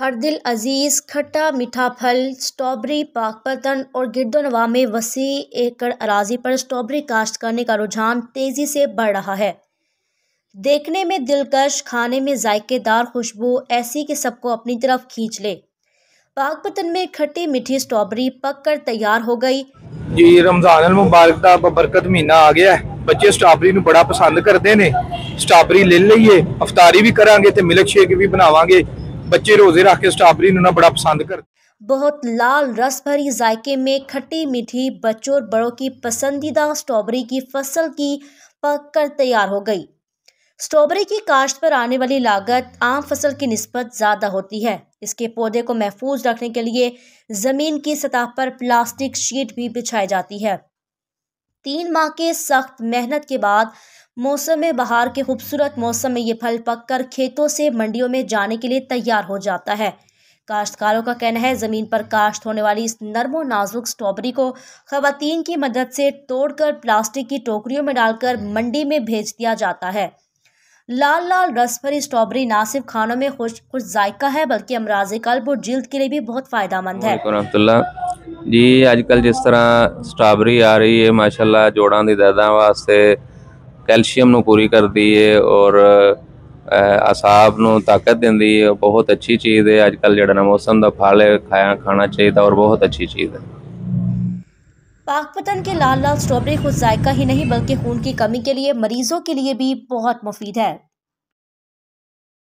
हरदिल अजीज़ खट्टा मीठा फल स्ट्रॉबेरी पाक पतन और गिरदोनवा में वसी एकड़ अराजी पर स्ट्रॉबेरी काश्त करने का रुझान तेज़ी से बढ़ रहा है देखने में दिलकश खाने में जायकेदार खुशबू ऐसी कि सबको अपनी तरफ खींच ले पाक पतन में खट्टी मीठी स्ट्रॉबेरी पक कर तैयार हो गई जी रमजान मुबारक ਦਾ ਬਰਕਤ ਮਹੀਨਾ ਆ ਗਿਆ ਹੈ ਬੱਚੇ ਸਟ੍ਰਾਬਰੀ ਨੂੰ ਬੜਾ ਪਸੰਦ ਕਰਦੇ ਨੇ ਸਟ੍ਰਾਬਰੀ ਲੈ ਲਈਏ ਇਫਤਾਰੀ ਵੀ ਕਰਾਂਗੇ ਤੇ ਮਿਲਕ ਸ਼ੇਕ ਵੀ बच्चे रोजे रख के स्ट्रॉबेरी बड़ा पसंद कर बहुत लाल रस भरी जायके में खट्टी मीठी बच्चों और बड़ों की पसंदीदा स्ट्रॉबेरी की फसल की पककर तैयार हो गई स्ट्रॉबेरी की काश्त पर आने वाली लागत आम फसल की नस्बत ज़्यादा होती है इसके पौधे को महफूज रखने के लिए ज़मीन की सतह पर प्लास्टिक शीट भी बिछाई जाती है तीन माह के सख्त मेहनत के बाद मौसम में बहार के खूबसूरत मौसम में ये फल पककर खेतों से मंडियों में जाने के लिए तैयार हो जाता है काश्तकारों का कहना है ज़मीन पर काश्त होने वाली इस नरमो नाजुक स्ट्रॉबेरी को खवतान की मदद से तोड़कर प्लास्टिक की टोकरियों में डालकर मंडी में भेज दिया जाता है लाल लाल रस भरी स्ट्रॉबेरी ना सिर्फ खानों में खुश खुश जायका है बल्कि अमराज कल्ब और जल्द के लिए भी बहुत फ़ायदा मंद है जी आजकल जिस तरह स्ट्रॉबेरी आ रही है माशाल्लाह जोड़ा दी दादा वास्ते कैल्शियम पूरी करती है और आसाब न ताकत दें बहुत अच्छी चीज़ है अजक जरा मौसम का फल खाया खाना चाहिए और बहुत अच्छी चीज़ है पाकपतन के लाल लाल स्ट्रॉबेरी खुद जायका ही नहीं बल्कि खून की कमी के लिए मरीजों के लिए भी बहुत मुफीद है